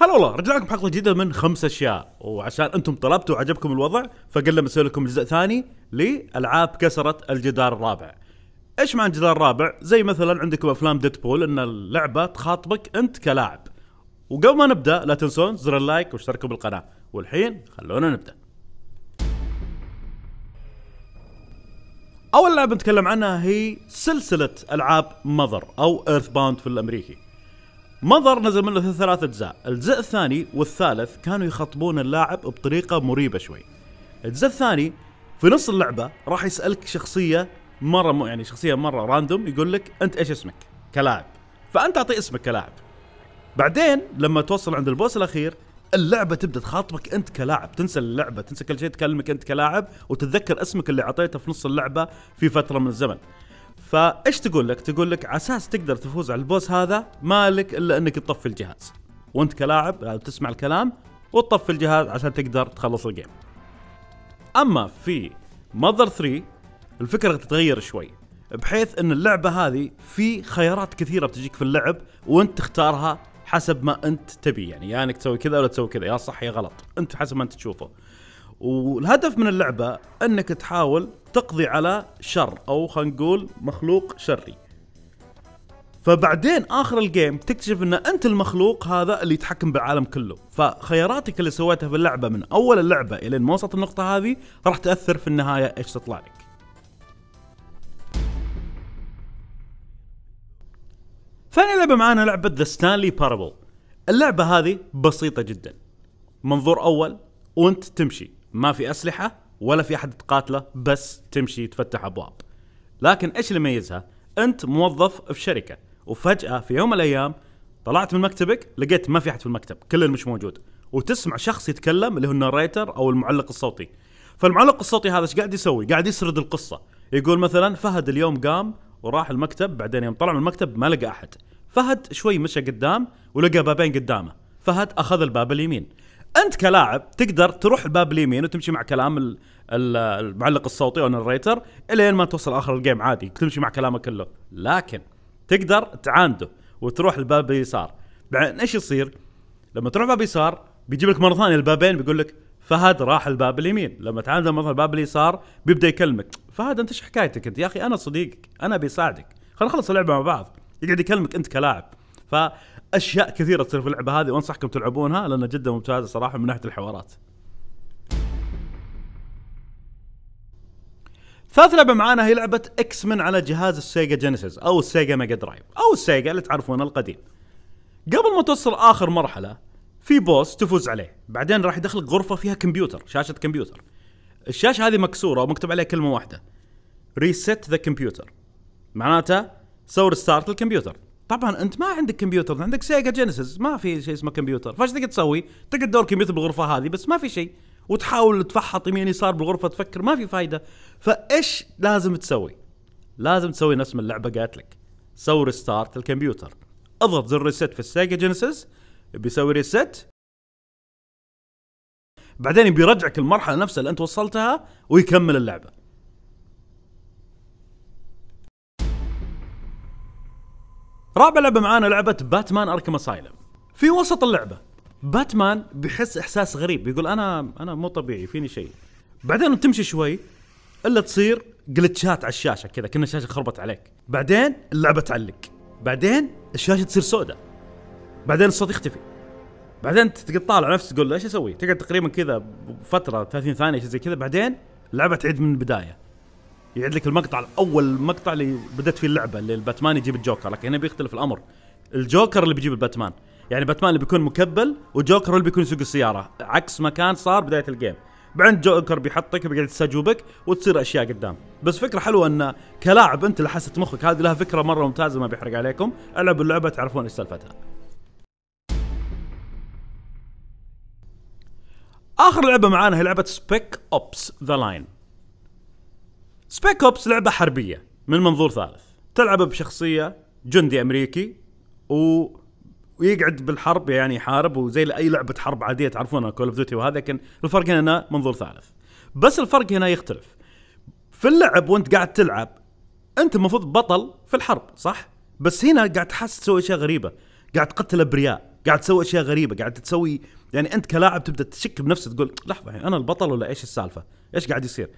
هلا والله رجعنا لكم حلقه جديده من خمس اشياء وعشان انتم طلبتوا وعجبكم الوضع فقلنا بنسوي لكم جزء ثاني لالعاب كسرت الجدار الرابع. ايش معنى الجدار الرابع؟ زي مثلا عندكم افلام ديدبول ان اللعبه تخاطبك انت كلاعب. وقبل ما نبدا لا تنسون زر اللايك واشتركوا بالقناه والحين خلونا نبدا. اول لعبه نتكلم عنها هي سلسله العاب مذر او ايرث باوند في الامريكي. مظر نزل منه ثلاث اجزاء، الجزء الثاني والثالث كانوا يخاطبون اللاعب بطريقه مريبه شوي. الجزء الثاني في نص اللعبه راح يسالك شخصيه مره مو يعني شخصيه مره راندوم يقول لك انت ايش اسمك كلاعب؟ فانت اعطي اسمك كلاعب. بعدين لما توصل عند البوس الاخير اللعبه تبدا تخاطبك انت كلاعب تنسى اللعبه تنسى كل شيء تكلمك انت كلاعب وتتذكر اسمك اللي اعطيته في نص اللعبه في فتره من الزمن فايش تقول لك؟ تقول لك على اساس تقدر تفوز على البوس هذا مالك الا انك تطفي الجهاز. وانت كلاعب لازم تسمع الكلام وتطفي الجهاز عشان تقدر تخلص الجيم. اما في ماذر 3 الفكره تتغير شوي بحيث ان اللعبه هذه في خيارات كثيره بتجيك في اللعب وانت تختارها حسب ما انت تبي يعني يا يعني انك تسوي كذا ولا تسوي كذا يا صح يا غلط انت حسب ما انت تشوفه والهدف من اللعبه انك تحاول تقضي على شر او خلينا نقول مخلوق شري فبعدين اخر الجيم تكتشف ان انت المخلوق هذا اللي يتحكم بالعالم كله فخياراتك اللي سويتها في اللعبه من اول اللعبه الى ما وصلت النقطه هذه راح تاثر في النهايه ايش تطلع لك ثاني لعبه معانا لعبه ذا ستانلي بارابل اللعبه هذه بسيطه جدا منظور اول وانت تمشي ما في اسلحه ولا في احد تقاتله بس تمشي تفتح ابواب لكن ايش اللي يميزها انت موظف في شركه وفجاه في يوم من الايام طلعت من مكتبك لقيت ما في احد في المكتب كل مش موجود وتسمع شخص يتكلم اللي هو الناريتر او المعلق الصوتي فالمعلق الصوتي هذا ايش قاعد يسوي قاعد يسرد القصه يقول مثلا فهد اليوم قام وراح المكتب بعدين يوم طلع من المكتب ما لقى احد فهد شوي مشى قدام ولقى بابين قدامه فهد اخذ الباب اليمين انت كلاعب تقدر تروح الباب اليمين وتمشي مع كلام المعلق الصوتي او النريتر الين ما توصل اخر الجيم عادي تمشي مع كلامه كله لكن تقدر تعانده وتروح الباب اليسار بعدين ايش يصير؟ لما تروح باب يسار بيجيب لك مره ثانيه البابين بيقول لك فهد راح الباب اليمين لما تعانده مره الباب اليسار بيبدا يكلمك فهد انت ايش حكايتك انت يا اخي انا صديقك انا بيساعدك خلينا نخلص اللعبه مع بعض يقعد يكلمك انت كلاعب ف اشياء كثيره تصير في اللعبه هذه وانصحكم تلعبونها لانها جدا ممتازه صراحه من ناحيه الحوارات ثالث لعبه معانا هي لعبه اكس من على جهاز السيجا جينيسيس او السيجا ميجا درايف او السيجا اللي تعرفونه القديم قبل ما توصل اخر مرحله في بوس تفوز عليه بعدين راح يدخلك غرفه فيها كمبيوتر شاشه كمبيوتر الشاشه هذه مكسوره ومكتوب عليها كلمه واحده ريست ذا كمبيوتر معناته سوي ستارت الكمبيوتر طبعا انت ما عندك كمبيوتر عندك سيجا جينيسيس ما في شيء اسمه كمبيوتر فايش تقدر تسوي؟ تقعد تدور كمبيوتر بالغرفه هذه بس ما في شيء وتحاول تفحط يمين يسار بالغرفه تفكر ما في فايده فايش لازم تسوي؟ لازم تسوي نفس ما اللعبه قالت لك سوي ريستارت الكمبيوتر اضغط زر ريست في السيجا جينيسيس بيسوي ريست بعدين بيرجعك المرحله نفسها اللي انت وصلتها ويكمل اللعبه رابع لعبه معانا لعبه باتمان اركم اسايلم في وسط اللعبه باتمان بيحس احساس غريب يقول انا انا مو طبيعي فيني شيء بعدين تمشي شوي الا تصير جلتشات على الشاشه كذا كنا الشاشه خربت عليك بعدين اللعبه تعلق بعدين الشاشه تصير سوداء بعدين الصوت يختفي بعدين تقعد طالع نفسك تقول ايش اسوي؟ تقعد تقريبا كذا فتره 30 ثانيه شيء زي كذا بعدين اللعبه تعيد من البدايه يعد لك المقطع الاول مقطع اللي بدات فيه اللعبه اللي الباتمان يجيب الجوكر لكن هنا بيختلف الامر الجوكر اللي بيجيب الباتمان يعني باتمان اللي بيكون مكبل وجوكر اللي بيكون يسوق السياره عكس ما كان صار بدايه الجيم بعدين جوكر بيحطك بيقعد يستجوبك وتصير اشياء قدام بس فكره حلوه ان كلاعب انت لحست مخك هذه لها فكره مره ممتازه ما بيحرق عليكم العب اللعبه تعرفون ايش سالفتها اخر لعبه معانا هي لعبه سبيك اوبس ذا لاين سبيك اوبس لعبة حربية من منظور ثالث تلعب بشخصية جندي أمريكي و ويقعد بالحرب يعني يحارب وزي اي لعبه حرب عاديه تعرفونها كول اوف ديوتي وهذا لكن الفرق هنا منظور ثالث بس الفرق هنا يختلف في اللعب وانت قاعد تلعب انت المفروض بطل في الحرب صح بس هنا قاعد تحس تسوي اشياء غريبه قاعد تقتل ابرياء قاعد تسوي اشياء غريبه قاعد تسوي يعني انت كلاعب تبدا تشك بنفسك تقول لحظه يعني انا البطل ولا ايش السالفه ايش قاعد يصير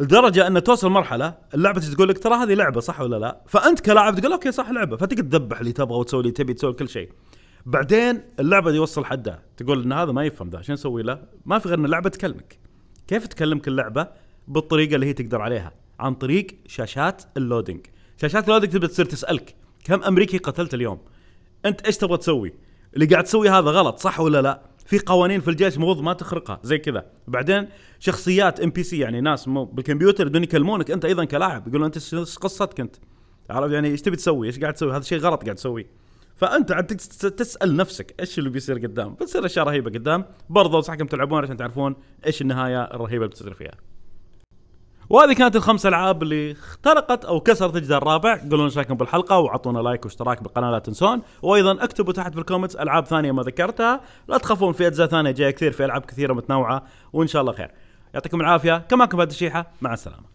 لدرجه ان توصل مرحله اللعبه تقول لك ترى هذه لعبه صح ولا لا فانت كلاعب تقول اوكي صح لعبه فتقعد تذبح اللي تبغى وتسوي اللي تبي تسوي كل شيء بعدين اللعبه دي يوصل حدها تقول ان هذا ما يفهم ذا شو نسوي له ما في غير ان اللعبه تكلمك كيف تكلمك اللعبه بالطريقه اللي هي تقدر عليها عن طريق شاشات اللودينج شاشات اللودينج تبدا تصير تسالك كم امريكي قتلت اليوم انت ايش تبغى تسوي اللي قاعد تسوي هذا غلط صح ولا لا في قوانين في الجيش المفروض ما تخرقها زي كذا بعدين شخصيات ام بي سي يعني ناس مو بالكمبيوتر يبدون يكلمونك انت ايضا كلاعب يقولون انت ايش قصتك انت عرفت يعني ايش تبي تسوي ايش قاعد تسوي هذا شيء غلط قاعد تسويه فانت عاد تسال نفسك ايش اللي بيصير قدام بتصير اشياء رهيبه قدام برضه انصحكم تلعبون عشان تعرفون ايش النهايه الرهيبه اللي بتصير فيها وهذه كانت الخمس العاب اللي اخترقت او كسرت الجدار الرابع قولوا لنا رايكم بالحلقه واعطونا لايك واشتراك بالقناه لا تنسون وايضا اكتبوا تحت في الكومنتس العاب ثانيه ما ذكرتها لا تخافون في اجزاء ثانيه جايه كثير في العاب كثيره متنوعه وان شاء الله خير يعطيكم العافيه كما كنت الشيحه مع السلامه